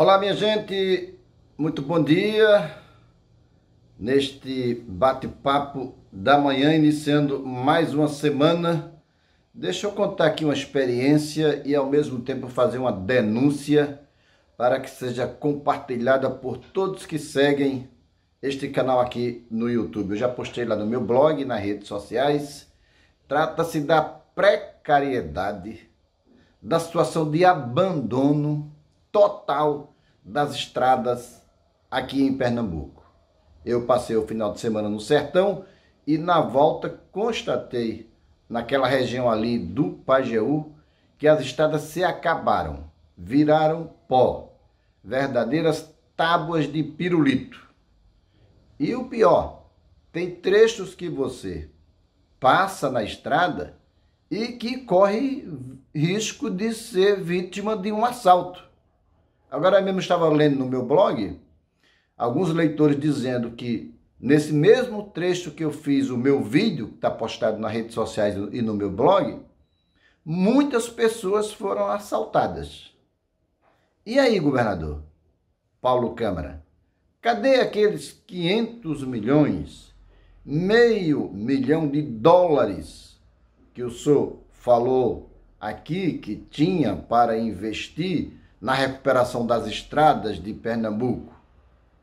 Olá, minha gente, muito bom dia. Neste bate-papo da manhã, iniciando mais uma semana, deixa eu contar aqui uma experiência e ao mesmo tempo fazer uma denúncia para que seja compartilhada por todos que seguem este canal aqui no YouTube. Eu já postei lá no meu blog, nas redes sociais. Trata-se da precariedade, da situação de abandono total das estradas aqui em Pernambuco. Eu passei o final de semana no sertão e na volta constatei naquela região ali do Pajeú que as estradas se acabaram, viraram pó, verdadeiras tábuas de pirulito. E o pior, tem trechos que você passa na estrada e que corre risco de ser vítima de um assalto. Agora mesmo estava lendo no meu blog alguns leitores dizendo que nesse mesmo trecho que eu fiz o meu vídeo, que está postado nas redes sociais e no meu blog, muitas pessoas foram assaltadas. E aí, governador? Paulo Câmara, cadê aqueles 500 milhões, meio milhão de dólares que o senhor falou aqui que tinha para investir na recuperação das estradas de Pernambuco.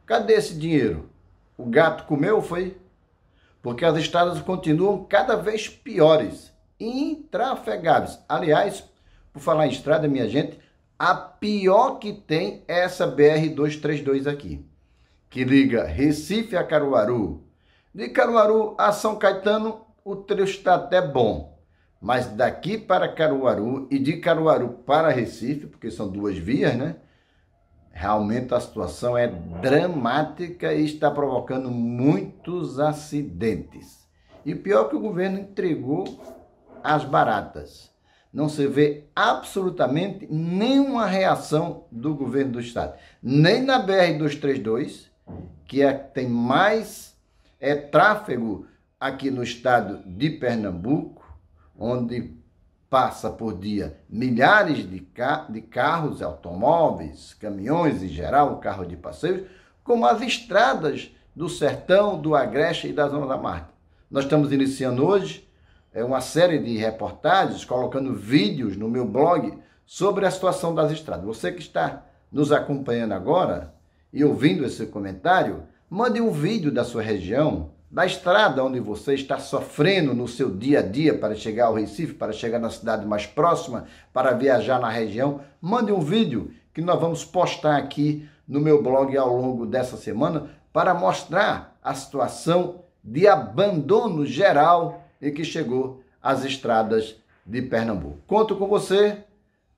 Cadê esse dinheiro? O gato comeu, foi? Porque as estradas continuam cada vez piores, intrafegáveis. Aliás, por falar em estrada, minha gente, a pior que tem é essa BR-232 aqui, que liga Recife a Caruaru. De Caruaru a São Caetano, o trecho está até bom mas daqui para Caruaru e de Caruaru para Recife, porque são duas vias, né? Realmente a situação é dramática e está provocando muitos acidentes. E pior é que o governo entregou as baratas. Não se vê absolutamente nenhuma reação do governo do estado. Nem na BR-232, que é, tem mais é, tráfego aqui no estado de Pernambuco, onde passa por dia milhares de, ca de carros, automóveis, caminhões em geral, carro de passeios, como as estradas do sertão, do Agreste e da Zona da Mata. Nós estamos iniciando hoje é, uma série de reportagens, colocando vídeos no meu blog sobre a situação das estradas. Você que está nos acompanhando agora e ouvindo esse comentário, mande um vídeo da sua região, na estrada onde você está sofrendo no seu dia a dia para chegar ao Recife, para chegar na cidade mais próxima, para viajar na região, mande um vídeo que nós vamos postar aqui no meu blog ao longo dessa semana para mostrar a situação de abandono geral em que chegou as estradas de Pernambuco. Conto com você.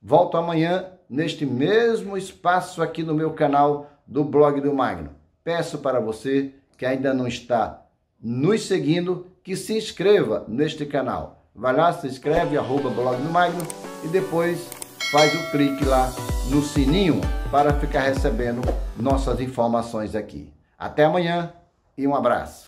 Volto amanhã neste mesmo espaço aqui no meu canal do blog do Magno. Peço para você que ainda não está nos seguindo, que se inscreva neste canal. Vai lá, se inscreve, arroba blog do Magno e depois faz o clique lá no sininho para ficar recebendo nossas informações aqui. Até amanhã e um abraço.